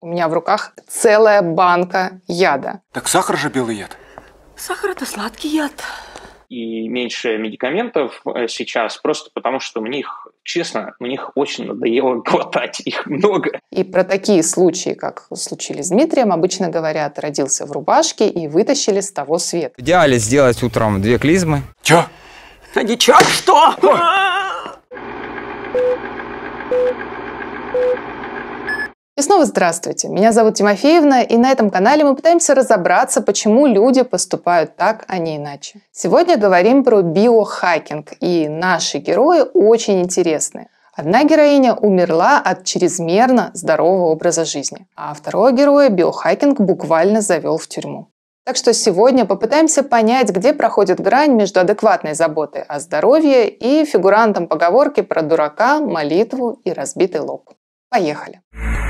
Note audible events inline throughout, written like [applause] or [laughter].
У меня в руках целая банка яда. Так сахар же белый яд. Сахар – это сладкий яд. И меньше медикаментов э, сейчас, просто потому что мне их, честно, мне их очень надоело [laughs] глотать, их много. И про такие случаи, как случились с Дмитрием, обычно говорят, родился в рубашке и вытащили с того свет. В идеале сделать утром две клизмы. Чё? А ничего, что? Ой. А! И снова здравствуйте, меня зовут Тимофеевна, и на этом канале мы пытаемся разобраться, почему люди поступают так, а не иначе. Сегодня говорим про биохакинг, и наши герои очень интересны. Одна героиня умерла от чрезмерно здорового образа жизни, а второго героя биохакинг буквально завел в тюрьму. Так что сегодня попытаемся понять, где проходит грань между адекватной заботой о здоровье и фигурантом поговорки про дурака, молитву и разбитый лоб. Поехали! Поехали!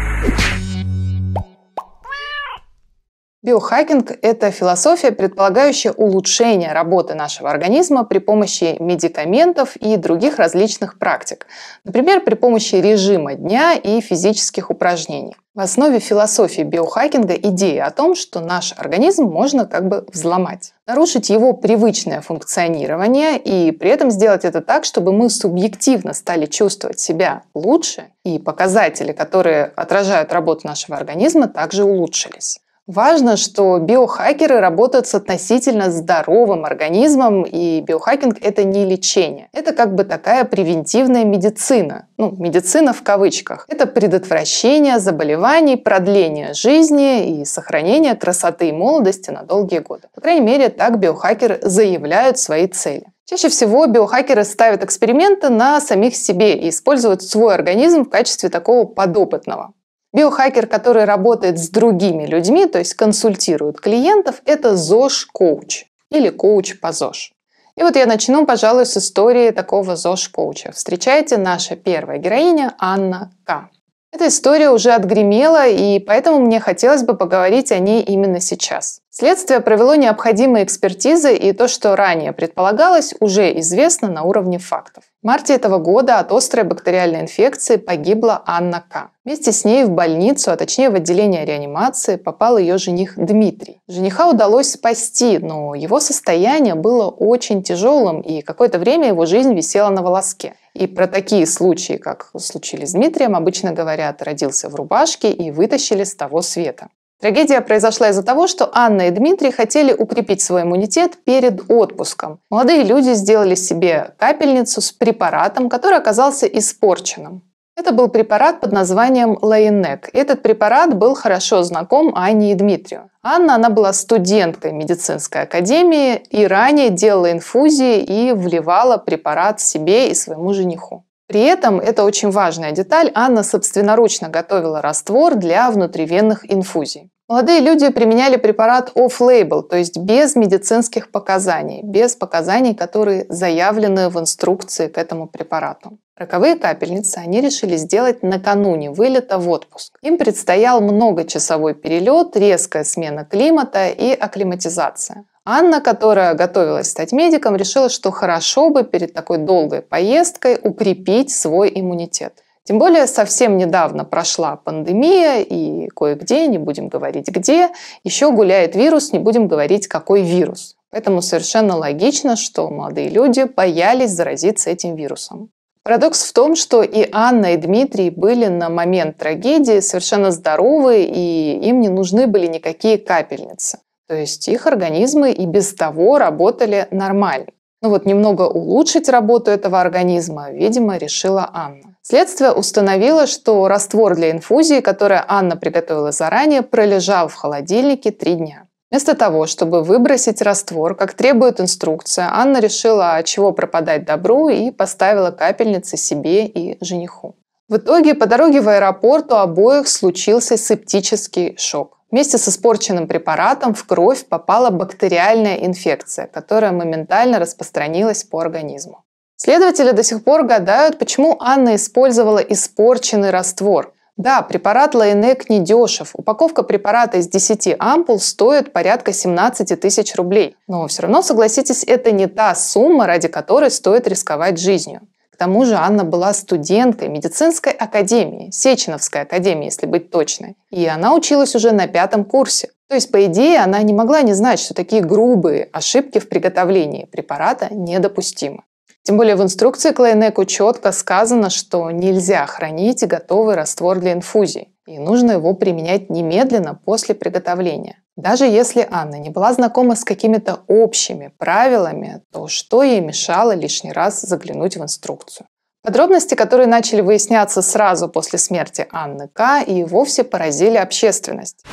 Биохакинг – это философия, предполагающая улучшение работы нашего организма при помощи медикаментов и других различных практик, например, при помощи режима дня и физических упражнений. В основе философии биохакинга идея о том, что наш организм можно как бы взломать, нарушить его привычное функционирование и при этом сделать это так, чтобы мы субъективно стали чувствовать себя лучше и показатели, которые отражают работу нашего организма, также улучшились. Важно, что биохакеры работают с относительно здоровым организмом, и биохакинг – это не лечение. Это как бы такая превентивная медицина. Ну, медицина в кавычках. Это предотвращение заболеваний, продление жизни и сохранение красоты и молодости на долгие годы. По крайней мере, так биохакеры заявляют свои цели. Чаще всего биохакеры ставят эксперименты на самих себе и используют свой организм в качестве такого подопытного. Биохакер, который работает с другими людьми, то есть консультирует клиентов, это ЗОЖ-коуч или коуч по ЗОЖ. И вот я начну, пожалуй, с истории такого ЗОЖ-коуча. Встречайте наша первая героиня Анна К. Эта история уже отгремела, и поэтому мне хотелось бы поговорить о ней именно сейчас. Следствие провело необходимые экспертизы, и то, что ранее предполагалось, уже известно на уровне фактов. В марте этого года от острой бактериальной инфекции погибла Анна К. Вместе с ней в больницу, а точнее в отделение реанимации, попал ее жених Дмитрий. Жениха удалось спасти, но его состояние было очень тяжелым, и какое-то время его жизнь висела на волоске. И про такие случаи, как случились с Дмитрием, обычно говорят, родился в рубашке и вытащили с того света. Трагедия произошла из-за того, что Анна и Дмитрий хотели укрепить свой иммунитет перед отпуском. Молодые люди сделали себе капельницу с препаратом, который оказался испорченным. Это был препарат под названием Лайнек. Этот препарат был хорошо знаком Анне и Дмитрию. Анна, она была студенткой медицинской академии и ранее делала инфузии и вливала препарат себе и своему жениху. При этом, это очень важная деталь, Анна собственноручно готовила раствор для внутривенных инфузий. Молодые люди применяли препарат off-label, то есть без медицинских показаний, без показаний, которые заявлены в инструкции к этому препарату. Роковые капельницы они решили сделать накануне вылета в отпуск. Им предстоял многочасовой перелет, резкая смена климата и акклиматизация. Анна, которая готовилась стать медиком, решила, что хорошо бы перед такой долгой поездкой укрепить свой иммунитет. Тем более совсем недавно прошла пандемия, и кое-где, не будем говорить где, еще гуляет вирус, не будем говорить какой вирус. Поэтому совершенно логично, что молодые люди боялись заразиться этим вирусом. Парадокс в том, что и Анна, и Дмитрий были на момент трагедии совершенно здоровы, и им не нужны были никакие капельницы. То есть их организмы и без того работали нормально. Ну вот немного улучшить работу этого организма, видимо, решила Анна. Следствие установило, что раствор для инфузии, который Анна приготовила заранее, пролежал в холодильнике три дня. Вместо того, чтобы выбросить раствор, как требует инструкция, Анна решила, от чего пропадать добру, и поставила капельницы себе и жениху. В итоге по дороге в аэропорт у обоих случился септический шок. Вместе с испорченным препаратом в кровь попала бактериальная инфекция, которая моментально распространилась по организму. Следователи до сих пор гадают, почему Анна использовала испорченный раствор. Да, препарат Лайнек недешев. Упаковка препарата из 10 ампул стоит порядка 17 тысяч рублей. Но все равно, согласитесь, это не та сумма, ради которой стоит рисковать жизнью. К тому же Анна была студенткой медицинской академии, Сеченовской академии, если быть точной. И она училась уже на пятом курсе. То есть, по идее, она не могла не знать, что такие грубые ошибки в приготовлении препарата недопустимы. Тем более в инструкции к Лайнеку четко сказано, что нельзя хранить готовый раствор для инфузий, и нужно его применять немедленно после приготовления. Даже если Анна не была знакома с какими-то общими правилами, то что ей мешало лишний раз заглянуть в инструкцию? Подробности, которые начали выясняться сразу после смерти Анны К. и вовсе поразили общественность.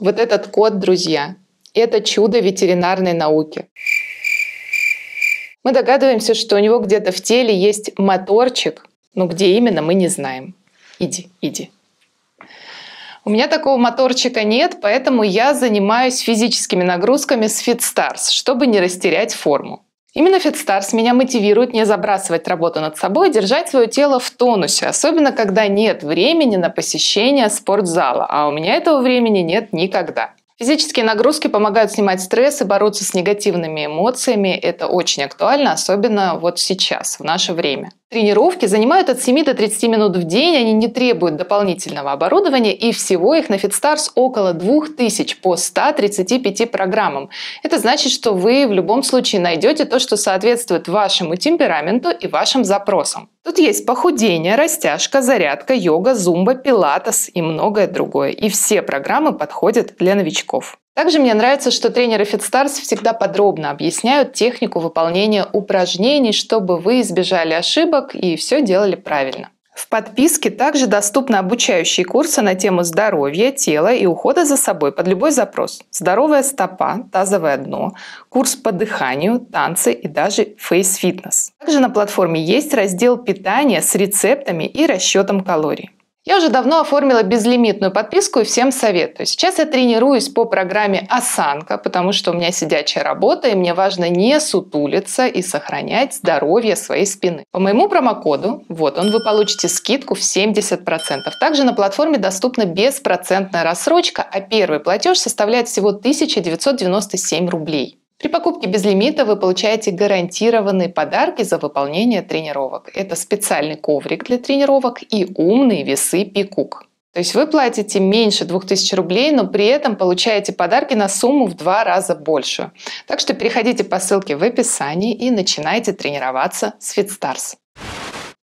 Вот этот кот, друзья, это чудо ветеринарной науки. Мы догадываемся, что у него где-то в теле есть моторчик, но ну, где именно мы не знаем. Иди, иди. У меня такого моторчика нет, поэтому я занимаюсь физическими нагрузками с FitStars, чтобы не растерять форму. Именно FitStars меня мотивирует не забрасывать работу над собой, держать свое тело в тонусе, особенно когда нет времени на посещение спортзала, а у меня этого времени нет никогда. Физические нагрузки помогают снимать стресс и бороться с негативными эмоциями. Это очень актуально, особенно вот сейчас, в наше время. Тренировки занимают от 7 до 30 минут в день, они не требуют дополнительного оборудования, и всего их на FitStars около 2000 по 135 программам. Это значит, что вы в любом случае найдете то, что соответствует вашему темпераменту и вашим запросам. Тут есть похудение, растяжка, зарядка, йога, зумба, пилатес и многое другое. И все программы подходят для новичков. Также мне нравится, что тренеры FitStars всегда подробно объясняют технику выполнения упражнений, чтобы вы избежали ошибок и все делали правильно. В подписке также доступны обучающие курсы на тему здоровья, тела и ухода за собой под любой запрос. Здоровая стопа, тазовое дно, курс по дыханию, танцы и даже фейс-фитнес. Также на платформе есть раздел питания с рецептами и расчетом калорий. Я уже давно оформила безлимитную подписку и всем советую. Сейчас я тренируюсь по программе «Осанка», потому что у меня сидячая работа, и мне важно не сутулиться и сохранять здоровье своей спины. По моему промокоду, вот он, вы получите скидку в 70%. Также на платформе доступна беспроцентная рассрочка, а первый платеж составляет всего 1997 рублей. При покупке без лимита вы получаете гарантированные подарки за выполнение тренировок. Это специальный коврик для тренировок и умные весы Пикук. То есть вы платите меньше 2000 рублей, но при этом получаете подарки на сумму в два раза больше. Так что переходите по ссылке в описании и начинайте тренироваться с FitStars.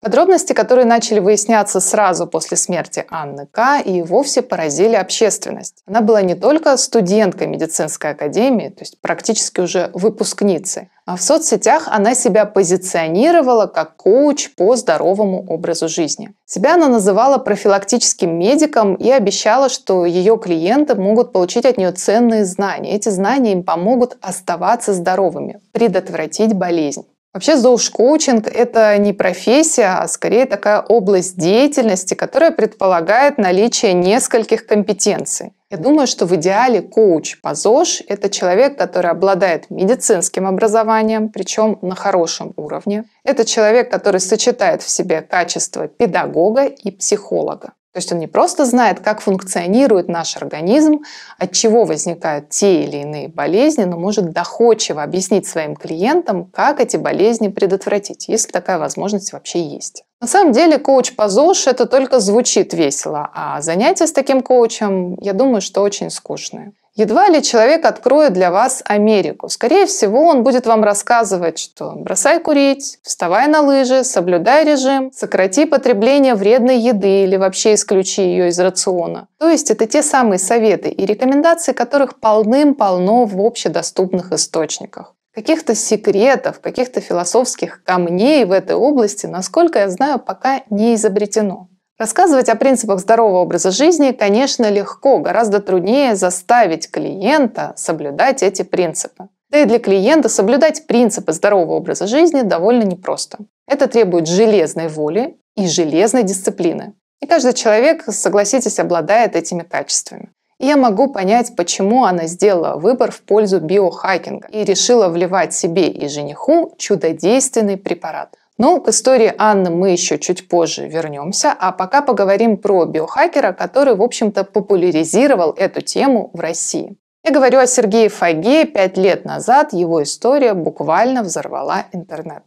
Подробности, которые начали выясняться сразу после смерти Анны К. и вовсе поразили общественность. Она была не только студенткой медицинской академии, то есть практически уже выпускницей, а в соцсетях она себя позиционировала как коуч по здоровому образу жизни. Себя она называла профилактическим медиком и обещала, что ее клиенты могут получить от нее ценные знания. Эти знания им помогут оставаться здоровыми, предотвратить болезнь. Вообще зоуш-коучинг – это не профессия, а скорее такая область деятельности, которая предполагает наличие нескольких компетенций. Я думаю, что в идеале коуч по ЗОЖ – это человек, который обладает медицинским образованием, причем на хорошем уровне. Это человек, который сочетает в себе качества педагога и психолога. То есть он не просто знает, как функционирует наш организм, от чего возникают те или иные болезни, но может доходчиво объяснить своим клиентам, как эти болезни предотвратить, если такая возможность вообще есть. На самом деле коуч по ЗОЖ это только звучит весело, а занятия с таким коучем, я думаю, что очень скучные. Едва ли человек откроет для вас Америку. Скорее всего, он будет вам рассказывать, что бросай курить, вставай на лыжи, соблюдай режим, сократи потребление вредной еды или вообще исключи ее из рациона. То есть это те самые советы и рекомендации, которых полным-полно в общедоступных источниках. Каких-то секретов, каких-то философских камней в этой области, насколько я знаю, пока не изобретено. Рассказывать о принципах здорового образа жизни, конечно, легко, гораздо труднее заставить клиента соблюдать эти принципы. Да и для клиента соблюдать принципы здорового образа жизни довольно непросто. Это требует железной воли и железной дисциплины. И каждый человек, согласитесь, обладает этими качествами. И я могу понять, почему она сделала выбор в пользу биохакинга и решила вливать себе и жениху чудодейственный препарат. Ну к истории Анны мы еще чуть позже вернемся, а пока поговорим про биохакера, который, в общем-то, популяризировал эту тему в России. Я говорю о Сергее Фаге. Пять лет назад его история буквально взорвала интернет.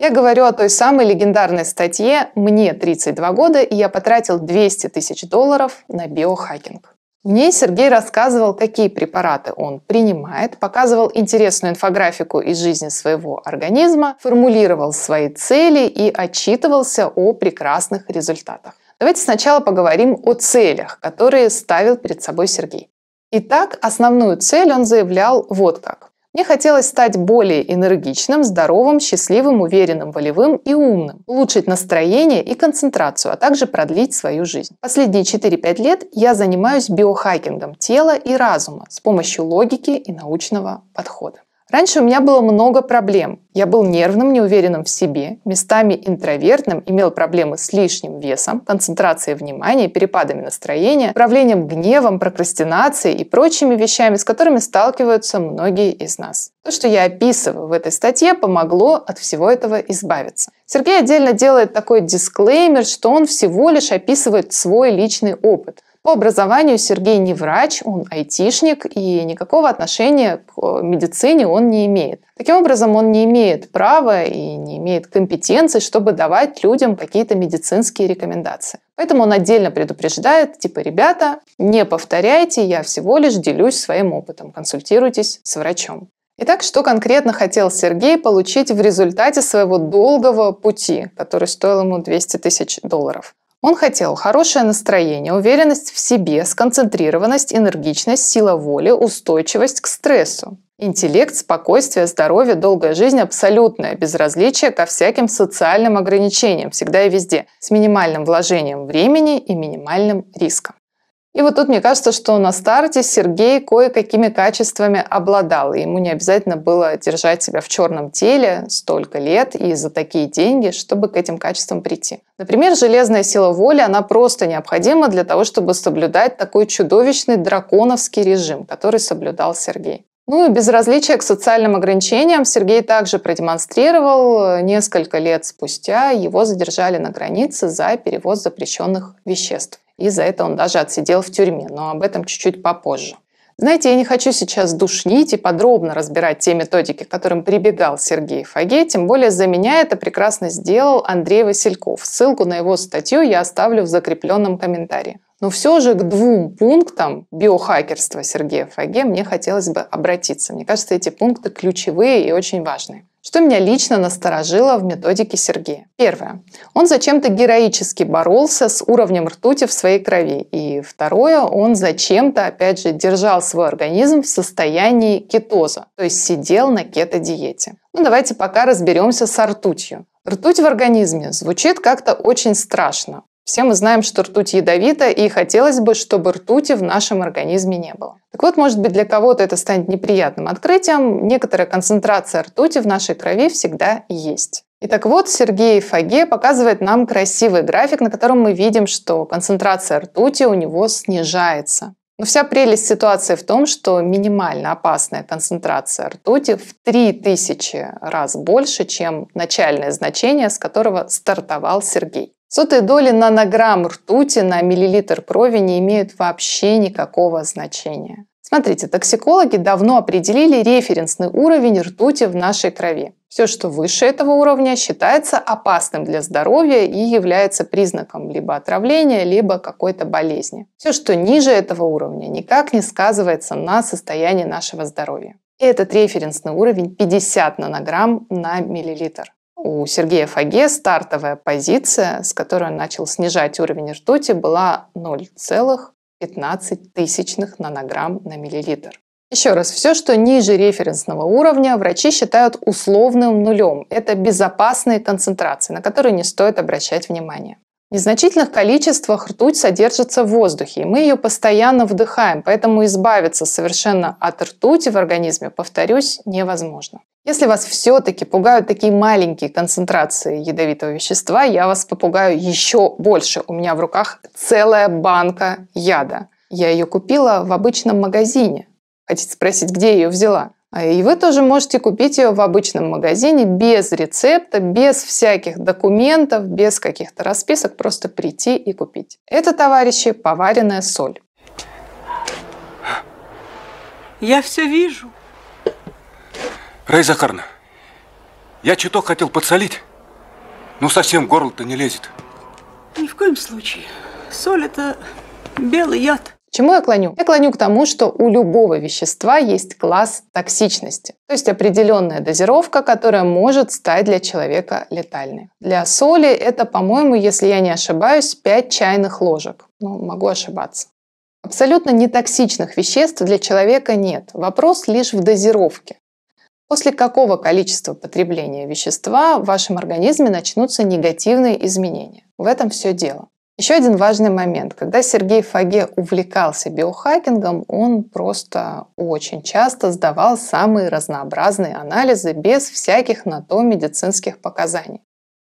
Я говорю о той самой легендарной статье «Мне 32 года, и я потратил 200 тысяч долларов на биохакинг». Мне Сергей рассказывал, какие препараты он принимает, показывал интересную инфографику из жизни своего организма, формулировал свои цели и отчитывался о прекрасных результатах. Давайте сначала поговорим о целях, которые ставил перед собой Сергей. Итак, основную цель он заявлял вот как. Мне хотелось стать более энергичным, здоровым, счастливым, уверенным, волевым и умным, улучшить настроение и концентрацию, а также продлить свою жизнь. Последние 4-5 лет я занимаюсь биохакингом тела и разума с помощью логики и научного подхода. Раньше у меня было много проблем. Я был нервным, неуверенным в себе, местами интровертным, имел проблемы с лишним весом, концентрацией внимания, перепадами настроения, управлением гневом, прокрастинацией и прочими вещами, с которыми сталкиваются многие из нас. То, что я описываю в этой статье, помогло от всего этого избавиться. Сергей отдельно делает такой дисклеймер, что он всего лишь описывает свой личный опыт. По образованию Сергей не врач, он айтишник, и никакого отношения к э, медицине он не имеет. Таким образом, он не имеет права и не имеет компетенции, чтобы давать людям какие-то медицинские рекомендации. Поэтому он отдельно предупреждает, типа, ребята, не повторяйте, я всего лишь делюсь своим опытом, консультируйтесь с врачом. Итак, что конкретно хотел Сергей получить в результате своего долгого пути, который стоил ему 200 тысяч долларов? Он хотел хорошее настроение, уверенность в себе, сконцентрированность, энергичность, сила воли, устойчивость к стрессу. Интеллект, спокойствие, здоровье, долгая жизнь, абсолютное безразличие ко всяким социальным ограничениям, всегда и везде, с минимальным вложением времени и минимальным риском. И вот тут мне кажется, что на старте Сергей кое-какими качествами обладал, и ему не обязательно было держать себя в черном теле столько лет и за такие деньги, чтобы к этим качествам прийти. Например, железная сила воли, она просто необходима для того, чтобы соблюдать такой чудовищный драконовский режим, который соблюдал Сергей. Ну и безразличие к социальным ограничениям Сергей также продемонстрировал. Э, несколько лет спустя его задержали на границе за перевоз запрещенных веществ и за это он даже отсидел в тюрьме, но об этом чуть-чуть попозже. Знаете, я не хочу сейчас душнить и подробно разбирать те методики, к которым прибегал Сергей Фаге, тем более за меня это прекрасно сделал Андрей Васильков. Ссылку на его статью я оставлю в закрепленном комментарии. Но все же к двум пунктам биохакерства Сергея Фаге мне хотелось бы обратиться. Мне кажется, эти пункты ключевые и очень важные. Что меня лично насторожило в методике Сергея. Первое. Он зачем-то героически боролся с уровнем ртути в своей крови. И второе. Он зачем-то, опять же, держал свой организм в состоянии кетоза, то есть сидел на кето-диете. Ну, давайте пока разберемся с ртутью. Ртуть в организме звучит как-то очень страшно. Все мы знаем, что ртуть ядовита, и хотелось бы, чтобы ртути в нашем организме не было. Так вот, может быть, для кого-то это станет неприятным открытием. Некоторая концентрация ртути в нашей крови всегда есть. И так вот, Сергей Фаге показывает нам красивый график, на котором мы видим, что концентрация ртути у него снижается. Но вся прелесть ситуации в том, что минимально опасная концентрация ртути в 3000 раз больше, чем начальное значение, с которого стартовал Сергей. Сотые доли нанограмм ртути на миллилитр крови не имеют вообще никакого значения. Смотрите, токсикологи давно определили референсный уровень ртути в нашей крови. Все, что выше этого уровня, считается опасным для здоровья и является признаком либо отравления, либо какой-то болезни. Все, что ниже этого уровня, никак не сказывается на состоянии нашего здоровья. Этот референсный уровень 50 нанограмм на миллилитр у Сергея Фаге стартовая позиция, с которой он начал снижать уровень ртути, была 0,15 тысячных нанограмм на миллилитр. Еще раз, все, что ниже референсного уровня, врачи считают условным нулем. Это безопасные концентрации, на которые не стоит обращать внимание. В незначительных количествах ртуть содержится в воздухе, и мы ее постоянно вдыхаем, поэтому избавиться совершенно от ртути в организме, повторюсь, невозможно. Если вас все-таки пугают такие маленькие концентрации ядовитого вещества, я вас попугаю еще больше. У меня в руках целая банка яда. Я ее купила в обычном магазине. Хотите спросить, где я ее взяла? А, и вы тоже можете купить ее в обычном магазине без рецепта, без всяких документов, без каких-то расписок, просто прийти и купить. Это, товарищи, поваренная соль. Я все вижу. Рай Захарна, я чуток хотел подсолить, но совсем горло-то не лезет. Ни в коем случае. Соль – это белый яд чему я клоню? Я клоню к тому, что у любого вещества есть класс токсичности, то есть определенная дозировка, которая может стать для человека летальной. Для соли это, по-моему, если я не ошибаюсь, 5 чайных ложек. Ну, могу ошибаться. Абсолютно нетоксичных веществ для человека нет. Вопрос лишь в дозировке. После какого количества потребления вещества в вашем организме начнутся негативные изменения? В этом все дело. Еще один важный момент. Когда Сергей Фаге увлекался биохакингом, он просто очень часто сдавал самые разнообразные анализы без всяких на то медицинских показаний.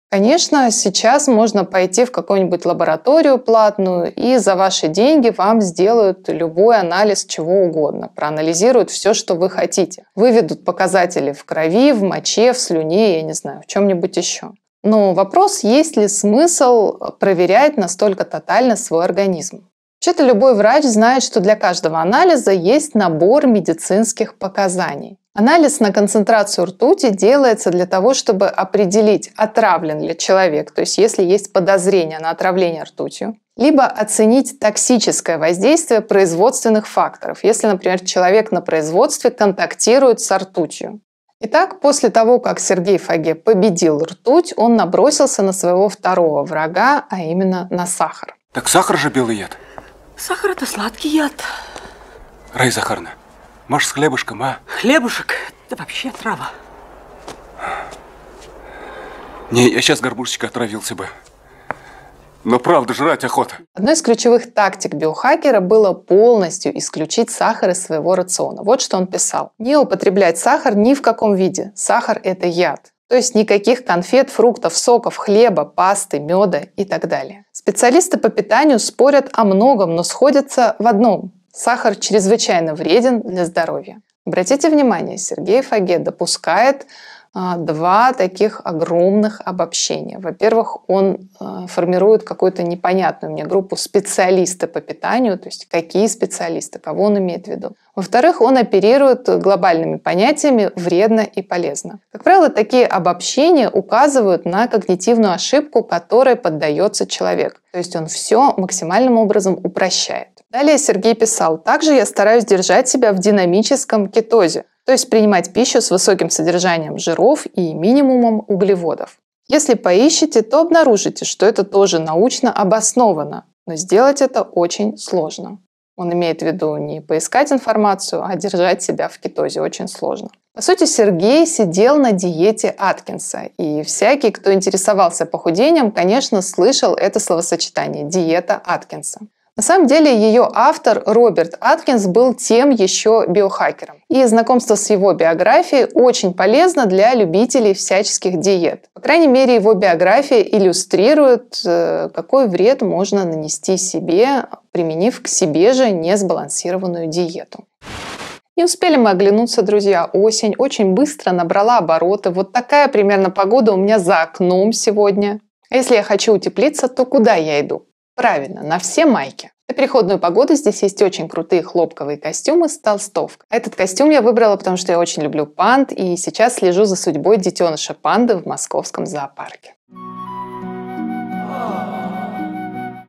Конечно, сейчас можно пойти в какую-нибудь лабораторию платную, и за ваши деньги вам сделают любой анализ чего угодно, проанализируют все, что вы хотите. Выведут показатели в крови, в моче, в слюне, я не знаю, в чем-нибудь еще. Но вопрос, есть ли смысл проверять настолько тотально свой организм. Вообще-то любой врач знает, что для каждого анализа есть набор медицинских показаний. Анализ на концентрацию ртути делается для того, чтобы определить, отравлен ли человек, то есть если есть подозрение на отравление ртутью, либо оценить токсическое воздействие производственных факторов, если, например, человек на производстве контактирует с ртутью. Итак, после того, как Сергей Фаге победил ртуть, он набросился на своего второго врага, а именно на сахар. Так сахар же белый яд. Сахар – это сладкий яд. Рай Захарна, может, с хлебушком, а? Хлебушек – это вообще трава. Не, я сейчас горбушечка отравился бы. Но правда жрать охота. Одной из ключевых тактик биохакера было полностью исключить сахар из своего рациона. Вот что он писал. Не употреблять сахар ни в каком виде. Сахар – это яд. То есть никаких конфет, фруктов, соков, хлеба, пасты, меда и так далее. Специалисты по питанию спорят о многом, но сходятся в одном. Сахар чрезвычайно вреден для здоровья. Обратите внимание, Сергей Фаге допускает а, два таких огромных обобщения. Во-первых, он а, формирует какую-то непонятную мне группу специалисты по питанию, то есть какие специалисты, кого он имеет в виду. Во-вторых, он оперирует глобальными понятиями «вредно» и «полезно». Как правило, такие обобщения указывают на когнитивную ошибку, которой поддается человек. То есть он все максимальным образом упрощает. Далее Сергей писал, также я стараюсь держать себя в динамическом кетозе то есть принимать пищу с высоким содержанием жиров и минимумом углеводов. Если поищете, то обнаружите, что это тоже научно обосновано, но сделать это очень сложно. Он имеет в виду не поискать информацию, а держать себя в кетозе очень сложно. По сути, Сергей сидел на диете Аткинса, и всякий, кто интересовался похудением, конечно, слышал это словосочетание – диета Аткинса. На самом деле ее автор Роберт Аткинс был тем еще биохакером. И знакомство с его биографией очень полезно для любителей всяческих диет. По крайней мере, его биография иллюстрирует, э, какой вред можно нанести себе, применив к себе же несбалансированную диету. Не успели мы оглянуться, друзья. Осень очень быстро набрала обороты. Вот такая примерно погода у меня за окном сегодня. А если я хочу утеплиться, то куда я иду? Правильно, на все майки. На переходную погоду здесь есть очень крутые хлопковые костюмы с толстовкой. Этот костюм я выбрала, потому что я очень люблю панд и сейчас слежу за судьбой детеныша панды в московском зоопарке. Thank you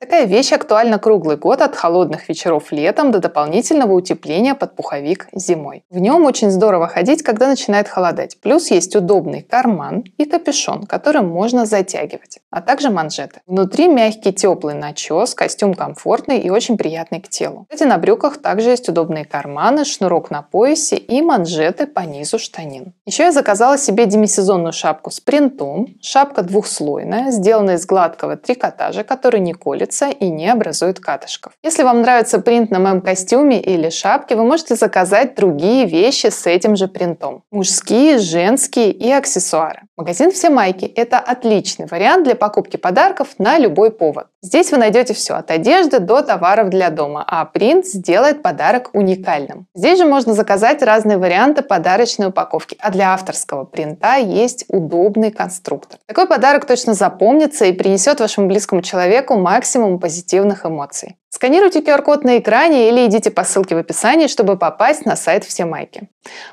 Такая вещь актуальна круглый год от холодных вечеров летом до дополнительного утепления под пуховик зимой. В нем очень здорово ходить, когда начинает холодать. Плюс есть удобный карман и капюшон, которым можно затягивать, а также манжеты. Внутри мягкий теплый начес, костюм комфортный и очень приятный к телу. Кстати, на брюках также есть удобные карманы, шнурок на поясе и манжеты по низу штанин. Еще я заказала себе демисезонную шапку с принтом. Шапка двухслойная, сделанная из гладкого трикотажа, который не колется липнется и не образует катышков. Если вам нравится принт на моем костюме или шапке, вы можете заказать другие вещи с этим же принтом. Мужские, женские и аксессуары. Магазин «Все майки» — это отличный вариант для покупки подарков на любой повод. Здесь вы найдете все от одежды до товаров для дома, а принт сделает подарок уникальным. Здесь же можно заказать разные варианты подарочной упаковки, а для авторского принта есть удобный конструктор. Такой подарок точно запомнится и принесет вашему близкому человеку максимум максимум позитивных эмоций. Сканируйте QR-код на экране или идите по ссылке в описании, чтобы попасть на сайт «Все майки».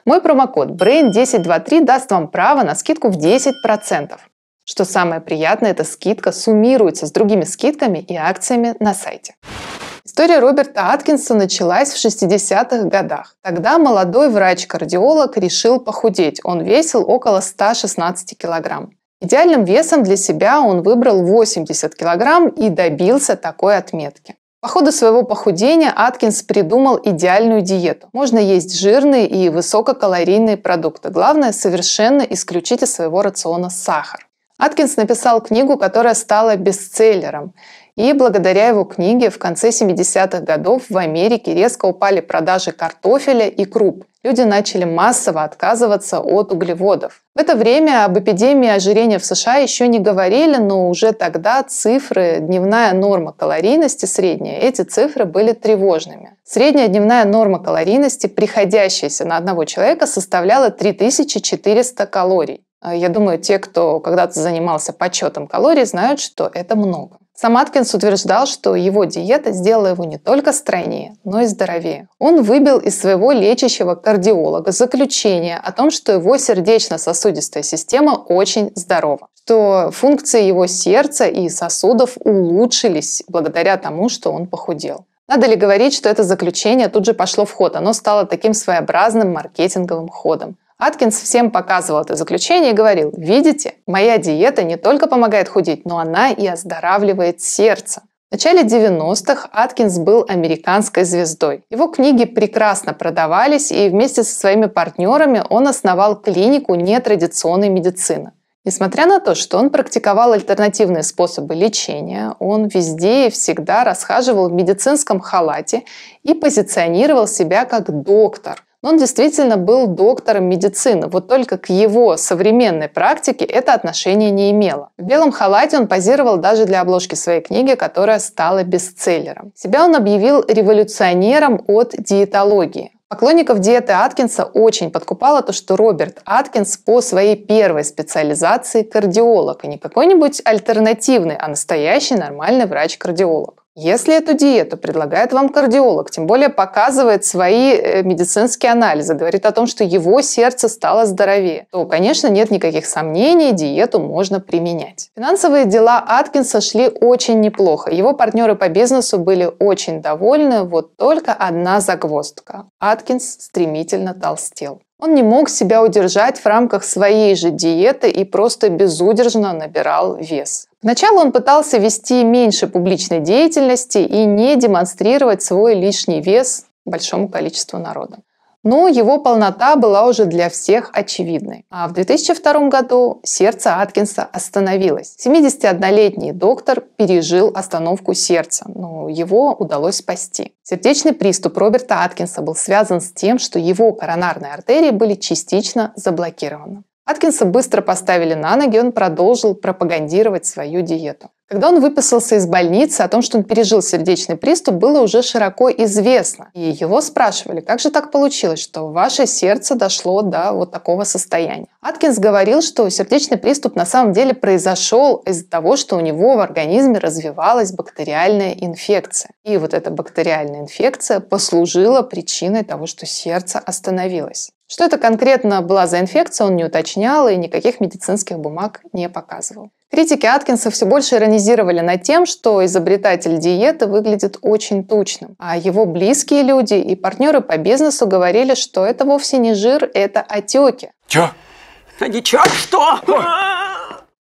Мой промокод BRAIN1023 даст вам право на скидку в 10%. Что самое приятное, эта скидка суммируется с другими скидками и акциями на сайте. История Роберта Аткинса началась в 60-х годах. Тогда молодой врач-кардиолог решил похудеть. Он весил около 116 килограмм. Идеальным весом для себя он выбрал 80 кг и добился такой отметки. По ходу своего похудения Аткинс придумал идеальную диету. Можно есть жирные и высококалорийные продукты. Главное, совершенно исключить из своего рациона сахар. Аткинс написал книгу, которая стала бестселлером. И благодаря его книге в конце 70-х годов в Америке резко упали продажи картофеля и круп. Люди начали массово отказываться от углеводов. В это время об эпидемии ожирения в США еще не говорили, но уже тогда цифры, дневная норма калорийности средняя, эти цифры были тревожными. Средняя дневная норма калорийности, приходящаяся на одного человека, составляла 3400 калорий. Э, я думаю, те, кто когда-то занимался подсчетом калорий, знают, что это много. Сам Аткинс утверждал, что его диета сделала его не только стройнее, но и здоровее. Он выбил из своего лечащего кардиолога заключение о том, что его сердечно-сосудистая система очень здорова, что функции его сердца и сосудов улучшились благодаря тому, что он похудел. Надо ли говорить, что это заключение тут же пошло в ход? Оно стало таким своеобразным маркетинговым ходом. Аткинс всем показывал это заключение и говорил, видите, моя диета не только помогает худеть, но она и оздоравливает сердце. В начале 90-х Аткинс был американской звездой. Его книги прекрасно продавались, и вместе со своими партнерами он основал клинику нетрадиционной медицины. Несмотря на то, что он практиковал альтернативные способы лечения, он везде и всегда расхаживал в медицинском халате и позиционировал себя как доктор – он действительно был доктором медицины, вот только к его современной практике это отношение не имело. В белом халате он позировал даже для обложки своей книги, которая стала бестселлером. Себя он объявил революционером от диетологии. Поклонников диеты Аткинса очень подкупало то, что Роберт Аткинс по своей первой специализации кардиолог, и а не какой-нибудь альтернативный, а настоящий нормальный врач-кардиолог. Если эту диету предлагает вам кардиолог, тем более показывает свои э, медицинские анализы, говорит о том, что его сердце стало здоровее, то, конечно, нет никаких сомнений, диету можно применять. Финансовые дела Аткинса шли очень неплохо. Его партнеры по бизнесу были очень довольны, вот только одна загвоздка. Аткинс стремительно толстел. Он не мог себя удержать в рамках своей же диеты и просто безудержно набирал вес. Сначала он пытался вести меньше публичной деятельности и не демонстрировать свой лишний вес большому количеству народа. Но его полнота была уже для всех очевидной. А в 2002 году сердце Аткинса остановилось. 71-летний доктор пережил остановку сердца, но его удалось спасти. Сердечный приступ Роберта Аткинса был связан с тем, что его коронарные артерии были частично заблокированы. Аткинса быстро поставили на ноги, он продолжил пропагандировать свою диету. Когда он выписался из больницы, о том, что он пережил сердечный приступ, было уже широко известно. И его спрашивали, как же так получилось, что ваше сердце дошло до вот такого состояния. Аткинс говорил, что сердечный приступ на самом деле произошел из-за того, что у него в организме развивалась бактериальная инфекция. И вот эта бактериальная инфекция послужила причиной того, что сердце остановилось. Что это конкретно была за инфекция, он не уточнял и никаких медицинских бумаг не показывал. Критики Аткинса все больше иронизировали над тем, что изобретатель диеты выглядит очень тучным, а его близкие люди и партнеры по бизнесу говорили, что это вовсе не жир, это отеки. Чё? А ничего, что?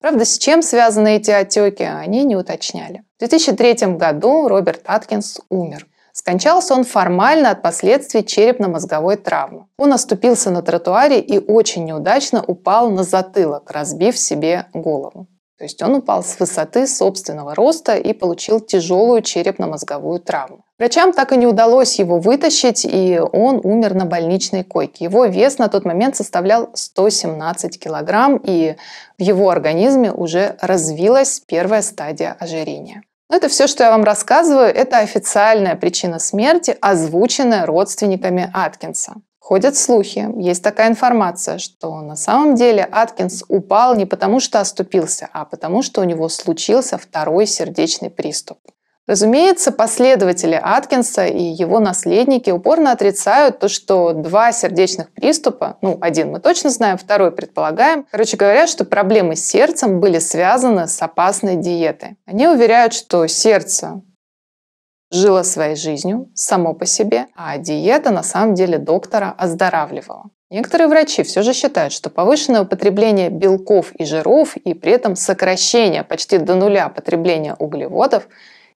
Правда, с чем связаны эти отеки, они не уточняли. В 2003 году Роберт Аткинс умер. Скончался он формально от последствий черепно-мозговой травмы. Он оступился на тротуаре и очень неудачно упал на затылок, разбив себе голову. То есть он упал с высоты собственного роста и получил тяжелую черепно-мозговую травму. Врачам так и не удалось его вытащить, и он умер на больничной койке. Его вес на тот момент составлял 117 килограмм, и в его организме уже развилась первая стадия ожирения. Но это все, что я вам рассказываю, это официальная причина смерти, озвученная родственниками Аткинса. Ходят слухи, есть такая информация, что на самом деле Аткинс упал не потому, что оступился, а потому, что у него случился второй сердечный приступ. Разумеется, последователи Аткинса и его наследники упорно отрицают то, что два сердечных приступа, ну, один мы точно знаем, второй предполагаем, короче говоря, что проблемы с сердцем были связаны с опасной диетой. Они уверяют, что сердце жило своей жизнью само по себе, а диета на самом деле доктора оздоравливала. Некоторые врачи все же считают, что повышенное употребление белков и жиров и при этом сокращение почти до нуля потребления углеводов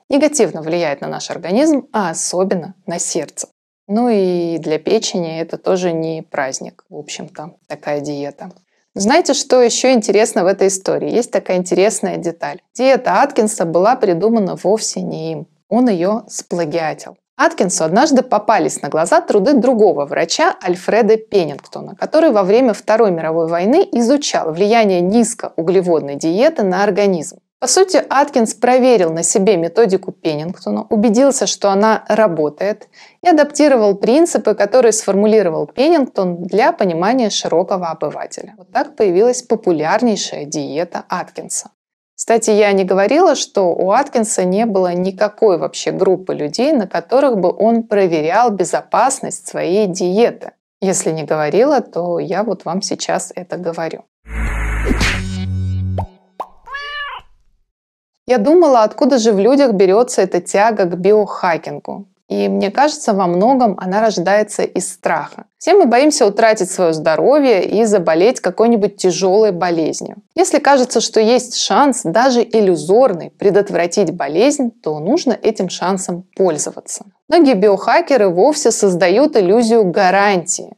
негативно влияет на наш организм, а особенно на сердце. Ну и для печени это тоже не праздник, в общем-то, такая диета. Знаете, что еще интересно в этой истории? Есть такая интересная деталь. Диета Аткинса была придумана вовсе не им. Он ее сплагиатил. Аткинсу однажды попались на глаза труды другого врача Альфреда Пеннингтона, который во время Второй мировой войны изучал влияние низкоуглеводной диеты на организм. По сути, Аткинс проверил на себе методику Пеннингтона, убедился, что она работает, и адаптировал принципы, которые сформулировал Пеннингтон для понимания широкого обывателя. Вот так появилась популярнейшая диета Аткинса. Кстати, я не говорила, что у Аткинса не было никакой вообще группы людей, на которых бы он проверял безопасность своей диеты. Если не говорила, то я вот вам сейчас это говорю. Я думала, откуда же в людях берется эта тяга к биохакингу. И мне кажется, во многом она рождается из страха. Все мы боимся утратить свое здоровье и заболеть какой-нибудь тяжелой болезнью. Если кажется, что есть шанс, даже иллюзорный, предотвратить болезнь, то нужно этим шансом пользоваться. Многие биохакеры вовсе создают иллюзию гарантии,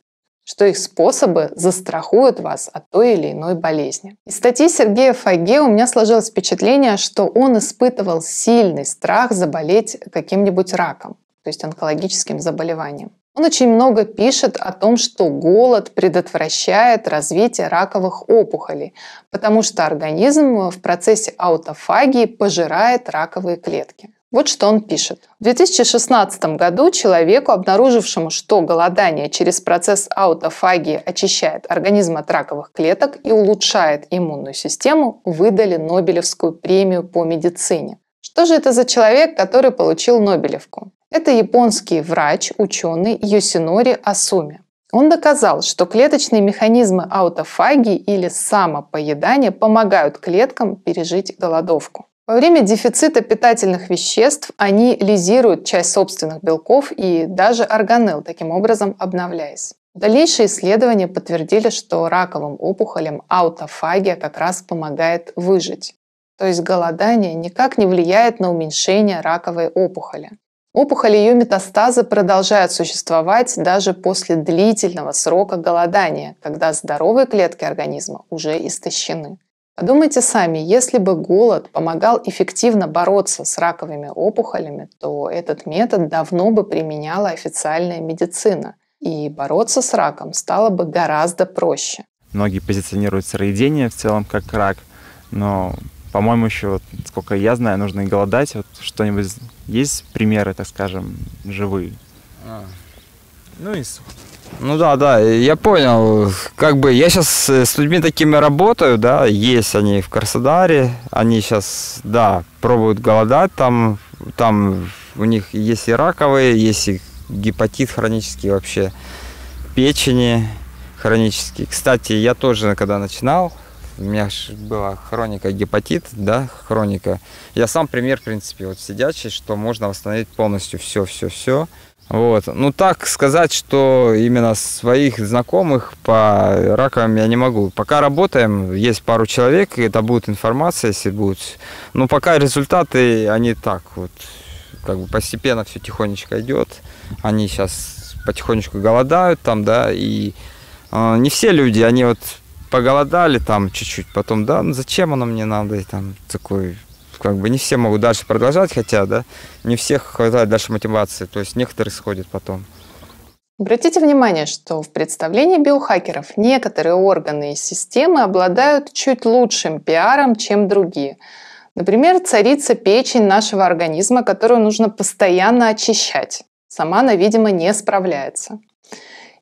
что их способы застрахуют вас от той или иной болезни. Из статьи Сергея Фаге у меня сложилось впечатление, что он испытывал сильный страх заболеть каким-нибудь раком, то есть онкологическим заболеванием. Он очень много пишет о том, что голод предотвращает развитие раковых опухолей, потому что организм в процессе аутофагии пожирает раковые клетки. Вот что он пишет. В 2016 году человеку, обнаружившему, что голодание через процесс аутофагии очищает организм от раковых клеток и улучшает иммунную систему, выдали Нобелевскую премию по медицине. Что же это за человек, который получил Нобелевку? Это японский врач, ученый Йосинори Асуми. Он доказал, что клеточные механизмы аутофагии или самопоедания помогают клеткам пережить голодовку. Во время дефицита питательных веществ они лизируют часть собственных белков и даже органелл, таким образом обновляясь. Дальнейшие исследования подтвердили, что раковым опухолям аутофагия как раз помогает выжить. То есть голодание никак не влияет на уменьшение раковой опухоли. Опухоли ее метастазы продолжают существовать даже после длительного срока голодания, когда здоровые клетки организма уже истощены. Подумайте сами, если бы голод помогал эффективно бороться с раковыми опухолями, то этот метод давно бы применяла официальная медицина, и бороться с раком стало бы гораздо проще. Многие позиционируют сыроедение в целом как рак, но, по-моему, еще, сколько я знаю, нужно и голодать. Вот что-нибудь есть примеры, так скажем, живые? А, ну и ну да, да, я понял. Как бы я сейчас э, с людьми такими работаю, да, есть они в Краснодаре, они сейчас, да, пробуют голодать, там, там у них есть и раковые, есть и гепатит хронический вообще, печени хронические. Кстати, я тоже, когда начинал, у меня была хроника гепатит, да, хроника. Я сам пример, в принципе, вот сидячий, что можно восстановить полностью все-все-все. Вот. Ну, так сказать, что именно своих знакомых по ракам я не могу. Пока работаем, есть пару человек, и это будет информация, если будет. Но пока результаты, они так вот, как бы постепенно все тихонечко идет. Они сейчас потихонечку голодают там, да, и э, не все люди, они вот поголодали там чуть-чуть, потом, да, ну зачем оно мне надо, и там такой как бы не все могут дальше продолжать, хотя, да, не всех хватает дальше мотивации, то есть некоторые сходят потом. Обратите внимание, что в представлении биохакеров некоторые органы и системы обладают чуть лучшим пиаром, чем другие. Например, царица печень нашего организма, которую нужно постоянно очищать. Сама она, видимо, не справляется.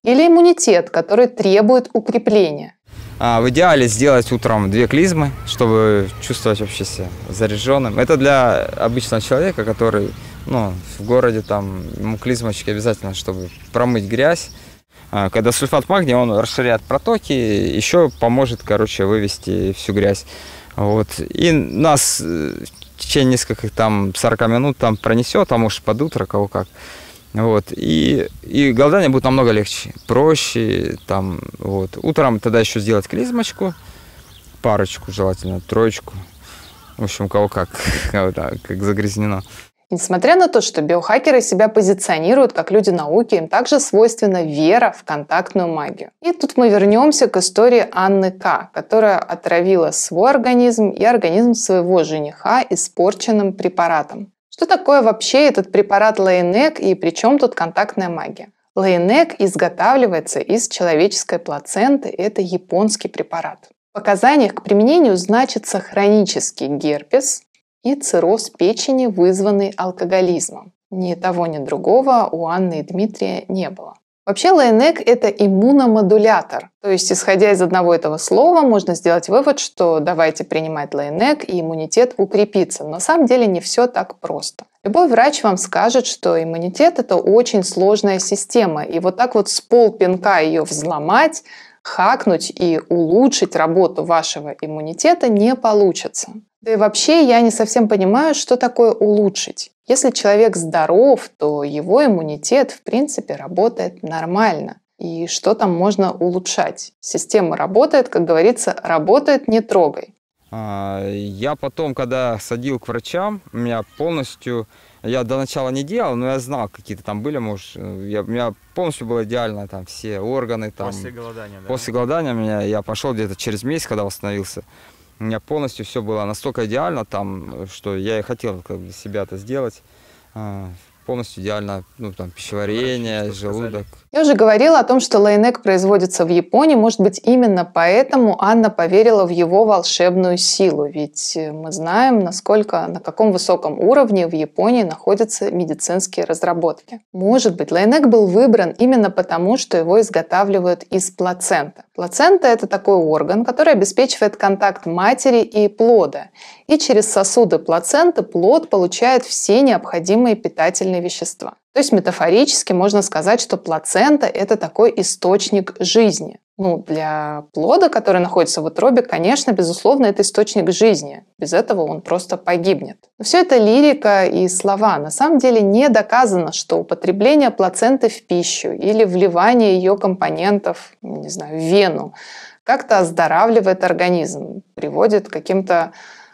Или иммунитет, который требует укрепления. А, в идеале сделать утром две клизмы, чтобы чувствовать вообще себя заряженным. Это для обычного человека, который ну, в городе там ему клизмочки обязательно, чтобы промыть грязь. А, когда сульфат магния, он расширяет протоки, еще поможет, короче, вывести всю грязь. Вот. И нас э, в течение нескольких там 40 минут там пронесет, а может под утро, кого как. Вот, и, и голодание будет намного легче, проще, там, вот. Утром тогда еще сделать клизмочку, парочку желательно, троечку. В общем, кого как, [laughs] как загрязнено. Несмотря на то, что биохакеры себя позиционируют как люди науки, им также свойственна вера в контактную магию. И тут мы вернемся к истории Анны К., которая отравила свой организм и организм своего жениха испорченным препаратом. Что такое вообще этот препарат Лейнек и при чем тут контактная магия? Лейнек изготавливается из человеческой плаценты, это японский препарат. В показаниях к применению значится хронический герпес и цирроз печени, вызванный алкоголизмом. Ни того, ни другого у Анны и Дмитрия не было. Вообще Лайнек – это иммуномодулятор. То есть, исходя из одного этого слова, можно сделать вывод, что давайте принимать Лайнек, и иммунитет укрепится. Но на самом деле не все так просто. Любой врач вам скажет, что иммунитет – это очень сложная система, и вот так вот с полпинка ее взломать хакнуть и улучшить работу вашего иммунитета не получится. Да и вообще я не совсем понимаю, что такое улучшить. Если человек здоров, то его иммунитет, в принципе, работает нормально. И что там можно улучшать? Система работает, как говорится, работает, не трогай. А, я потом, когда садил к врачам, меня полностью, я до начала не делал, но я знал, какие-то там были, может, э, я, у меня полностью было идеально, там все органы. Там, после голодания, да? После голодания меня, я пошел где-то через месяц, когда восстановился, у меня полностью все было настолько идеально там, что я и хотел как бы, себя это сделать. А, полностью идеально, ну, там, пищеварение, желудок. Я уже говорила о том, что лейнек производится в Японии. Может быть, именно поэтому Анна поверила в его волшебную силу. Ведь э, мы знаем, насколько, на каком высоком уровне в Японии находятся медицинские разработки. Может быть, лейнек был выбран именно потому, что его изготавливают из плацента. Плацента – это такой орган, который обеспечивает контакт матери и плода. И через сосуды плаценты плод получает все необходимые питательные вещества. То есть метафорически можно сказать, что плацента – это такой источник жизни. Ну, для плода, который находится в утробе, конечно, безусловно, это источник жизни. Без этого он просто погибнет. Но все это лирика и слова. На самом деле не доказано, что употребление плаценты в пищу или вливание ее компонентов, не знаю, в вену, как-то оздоравливает организм, приводит к каким-то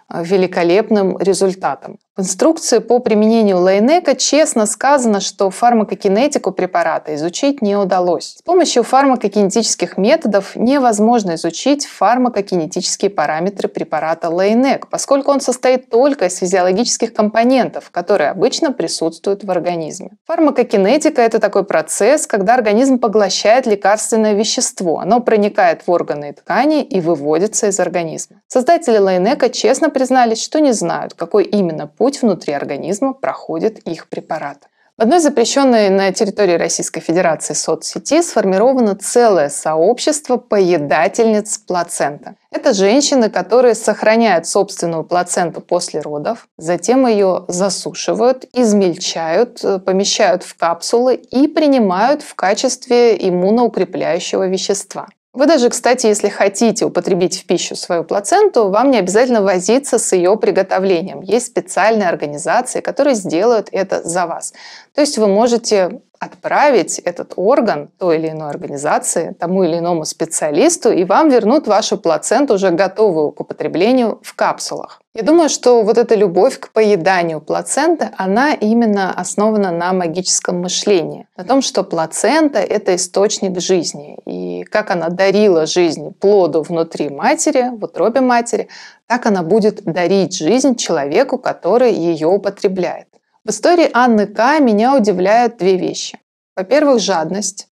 э, великолепным результатам. В инструкции по применению Лейнека честно сказано, что фармакокинетику препарата изучить не удалось. С помощью фармакокинетических методов невозможно изучить фармакокинетические параметры препарата Лейнек, поскольку он состоит только из физиологических компонентов, которые обычно присутствуют в организме. Фармакокинетика – это такой процесс, когда организм поглощает лекарственное вещество, оно проникает в органы и ткани и выводится из организма. Создатели Лейнека честно признались, что не знают, какой именно путь путь внутри организма проходит их препарат. В одной запрещенной на территории Российской Федерации соцсети сформировано целое сообщество поедательниц плацента. Это женщины, которые сохраняют собственную плаценту после родов, затем ее засушивают, измельчают, э, помещают в капсулы и принимают в качестве иммуноукрепляющего вещества. Вы даже, кстати, если хотите употребить в пищу свою плаценту, вам не обязательно возиться с ее приготовлением. Есть специальные организации, которые сделают это за вас. То есть вы можете отправить этот орган той или иной организации, тому или иному специалисту, и вам вернут вашу плаценту уже готовую к употреблению в капсулах. Я думаю, что вот эта любовь к поеданию плаценты, она именно основана на магическом мышлении, на том, что плацента – это источник жизни. И как она дарила жизнь плоду внутри матери, в утробе матери, так она будет дарить жизнь человеку, который ее употребляет. В истории Анны К. меня удивляют две вещи. Во-первых, жадность,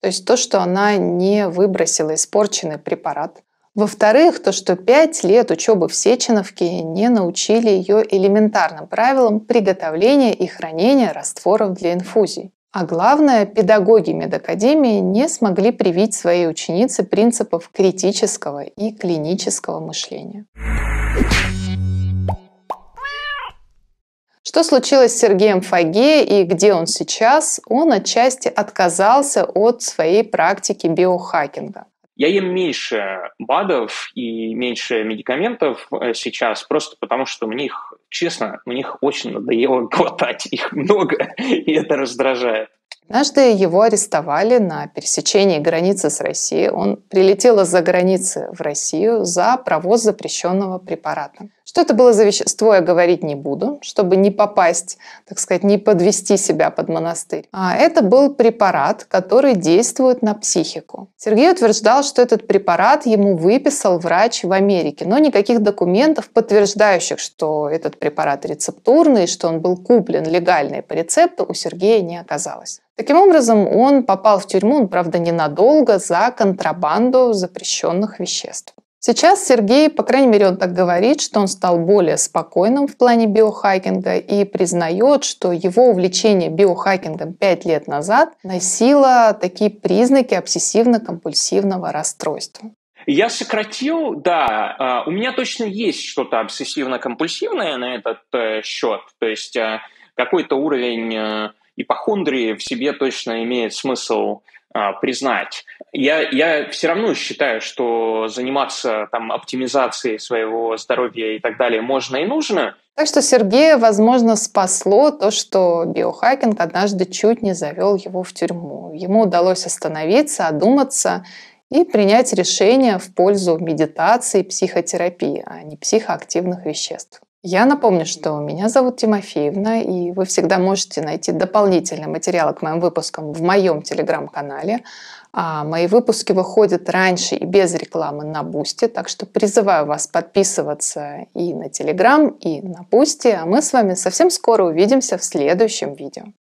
то есть то, что она не выбросила испорченный препарат. Во-вторых, то, что пять лет учебы в Сеченовке не научили ее элементарным правилам приготовления и хранения растворов для инфузий. А главное, педагоги медакадемии не смогли привить своей ученице принципов критического и клинического мышления. Что случилось с Сергеем Фаге и где он сейчас? Он отчасти отказался от своей практики биохакинга. Я ем меньше БАДов и меньше медикаментов э, сейчас, просто потому что мне их, честно, мне их очень надоело [laughs] глотать. Их много, и это раздражает. Однажды его арестовали на пересечении границы с Россией. Он прилетел из-за границы в Россию за провоз запрещенного препарата. Что это было за вещество, я говорить не буду, чтобы не попасть, так сказать, не подвести себя под монастырь. А это был препарат, который действует на психику. Сергей утверждал, что этот препарат ему выписал врач в Америке, но никаких документов, подтверждающих, что этот препарат рецептурный, что он был куплен легально и по рецепту, у Сергея не оказалось. Таким образом, он попал в тюрьму, он, правда, ненадолго, за контрабанду запрещенных веществ. Сейчас Сергей, по крайней мере, он так говорит, что он стал более спокойным в плане биохакинга и признает, что его увлечение биохакингом 5 лет назад носило такие признаки обсессивно-компульсивного расстройства. Я сократил, да. А, у меня точно есть что-то обсессивно-компульсивное на этот э, счет. То есть э, какой-то уровень э, ипохондрии в себе точно имеет смысл а, признать я, я все равно считаю, что заниматься там оптимизацией своего здоровья и так далее можно и нужно. Так что Сергея, возможно, спасло то, что биохакинг однажды чуть не завел его в тюрьму. Ему удалось остановиться, одуматься и принять решение в пользу медитации и психотерапии, а не психоактивных веществ. Я напомню, что меня зовут Тимофеевна, и вы всегда можете найти дополнительные материалы к моим выпускам в моем телеграм-канале, а мои выпуски выходят раньше и без рекламы на Бусти, так что призываю вас подписываться и на Телеграм, и на Бусти. А мы с вами совсем скоро увидимся в следующем видео.